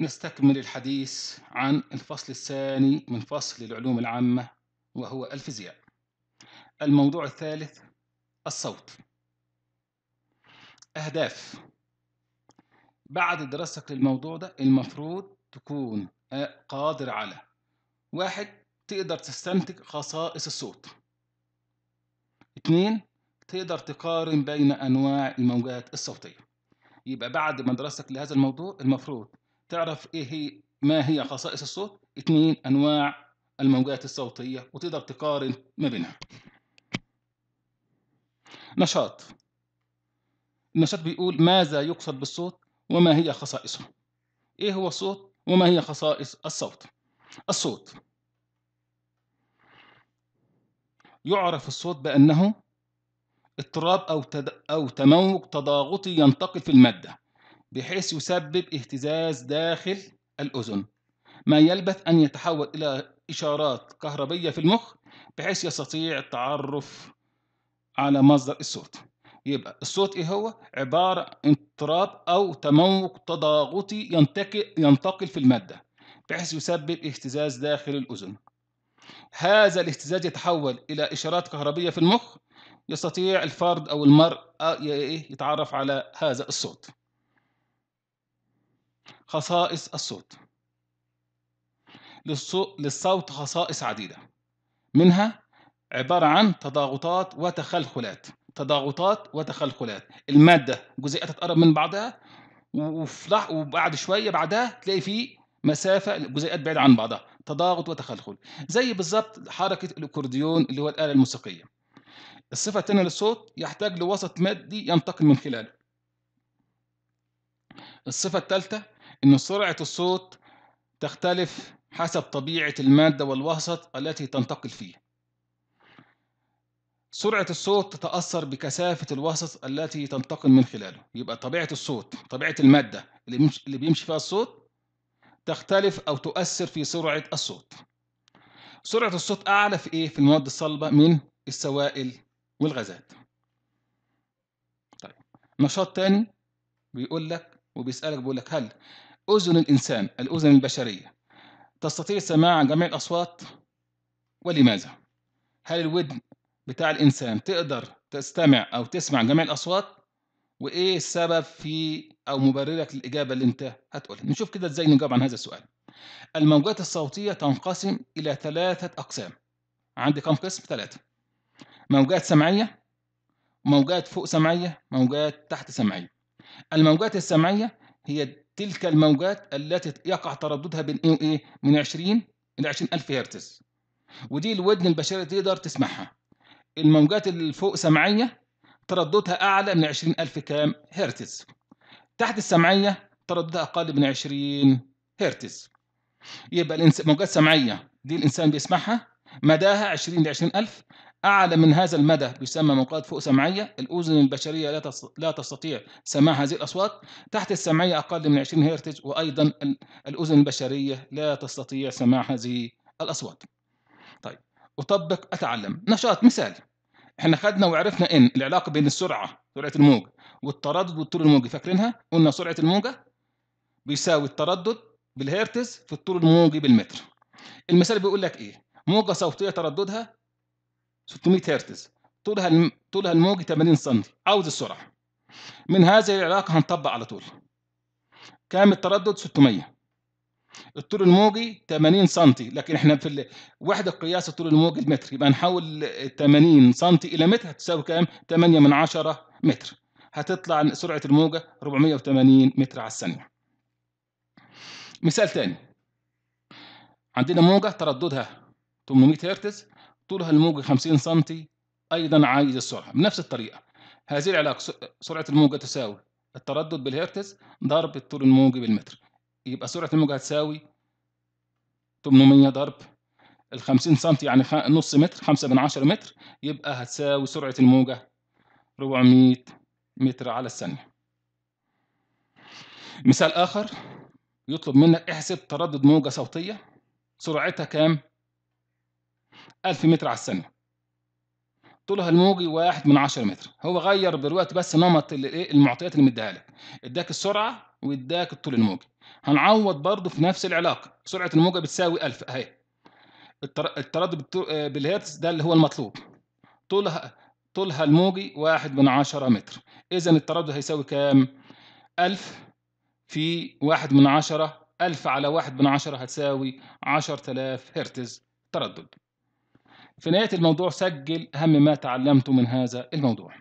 نستكمل الحديث عن الفصل الثاني من فصل العلوم العامة وهو الفيزياء الموضوع الثالث الصوت أهداف بعد دراستك للموضوع ده المفروض تكون قادر على واحد تقدر تستنتج خصائص الصوت اثنين تقدر تقارن بين أنواع الموجات الصوتية يبقى بعد ما دراستك لهذا الموضوع المفروض تعرف ايه هي ما هي خصائص الصوت اثنين انواع الموجات الصوتيه وتقدر تقارن ما بينها نشاط النشاط بيقول ماذا يقصد بالصوت وما هي خصائصه ايه هو الصوت وما هي خصائص الصوت الصوت يعرف الصوت بانه اضطراب او تد... او تموج تضاغطي ينتقل في الماده بحيث يسبب اهتزاز داخل الأذن ما يلبث أن يتحول إلى إشارات كهربية في المخ بحيث يستطيع التعرف على مصدر الصوت يبقى الصوت إيه هو؟ عبارة اضطراب أو تموق تضاغطي ينتقل في المادة بحيث يسبب اهتزاز داخل الأذن هذا الاهتزاز يتحول إلى إشارات كهربية في المخ يستطيع الفرد أو المرء إيه، يتعرف على هذا الصوت خصائص الصوت للصوت خصائص عديدة منها عبارة عن تضاغطات وتخلخلات تضاغطات وتخلخلات المادة جزيئة تتقرب من بعضها وفلح وبعد شوية بعدها تلاقي في مسافة الجزيئات بعيدة عن بعضها تضاغط وتخلخل زي بالظبط حركة الأكورديون اللي هو الآلة الموسيقية الصفة الثانية للصوت يحتاج لوسط مادي ينتقل من خلاله الصفة الثالثة أن سرعة الصوت تختلف حسب طبيعة المادة والوسط التي تنتقل فيه سرعة الصوت تتأثر بكثافة الوسط التي تنتقل من خلاله يبقى طبيعة الصوت طبيعة المادة اللي بيمشي فيها الصوت تختلف أو تؤثر في سرعة الصوت سرعة الصوت أعلى في إيه؟ في المواد الصلبة من السوائل والغازات طيب نشاط تاني بيقول لك وبيسألك بيقول لك هل أذن الإنسان الأذن البشرية تستطيع سماع جميع الأصوات ولماذا؟ هل الودن بتاع الإنسان تقدر تستمع أو تسمع جميع الأصوات؟ وإيه السبب في أو مبررك للإجابة اللي أنت هتقولها؟ نشوف كده إزاي نجاوب عن هذا السؤال. الموجات الصوتية تنقسم إلى ثلاثة أقسام. عندي كم قسم؟ ثلاثة. موجات سمعية، موجات فوق سمعية، موجات تحت سمعية. الموجات السمعية هي تلك الموجات التي يقع ترددها بين ايه وايه؟ من 20 الى 20000 هرتز ودي الودن البشريه تقدر تسمعها الموجات اللي فوق سمعيه ترددها اعلى من 20000 كام هرتز تحت السمعيه ترددها اقل من 20 هرتز يبقى الموجات السمعيه دي الانسان بيسمعها مداها 20 ل 20000 أعلى من هذا المدى يسمى منقاد فوق سمعية الأذن البشرية لا, لا تستطيع سماع هذه الأصوات تحت السمعية أقل من 20 هرتز وأيضا الأذن البشرية لا تستطيع سماع هذه الأصوات طيب أطبق أتعلم نشاط مثالي احنا خدنا وعرفنا ان العلاقه بين السرعه سرعه الموج والتردد والطول الموجي فاكرينها قلنا سرعه الموجه بيساوي التردد بالهرتز في الطول الموجي بالمتر المثال بيقول لك ايه موجه صوتيه ترددها 600 هرتز طولها طولها الموجي 80 سم عاوز السرعه من هذه العلاقه هنطبق على طول كام التردد 600 الطول الموجي 80 سم لكن احنا في وحده قياس الطول الموجي المتر يبقى نحول 80 سم الى متر هتساوي كام 8 من 10 متر هتطلع سرعه الموجه 480 متر على الثانيه مثال ثاني عندنا موجه ترددها 800 هرتز طولها الموجة 50 سم أيضا عايز السرعة بنفس الطريقة هذه العلاقة سرعة الموجة تساوي التردد بالهرتز ضرب الطول الموجي بالمتر يبقى سرعة الموجة هتساوي 800 ضرب ال 50 سم يعني نص متر 5 من 10 متر يبقى هتساوي سرعة الموجة 400 متر على الثانية مثال آخر يطلب منك احسب تردد موجة صوتية سرعتها كام 1000 متر على الثانية طولها الموجي واحد من عشرة متر هو غير دلوقتي بس نمط إيه، المعطيات اللي مديها لك اداك السرعة واداك الطول الموجي هنعوض برضو في نفس العلاقة سرعة الموجة بتساوي 1000 اهي التردد بالهرتز ده اللي هو المطلوب طولها طولها الموجي واحد من عشرة متر اذا التردد هيساوي كام 1000 في واحد من عشرة 1000 على واحد من عشرة هتساوي 10000 هرتز تردد في نهاية الموضوع سجل أهم ما تعلمته من هذا الموضوع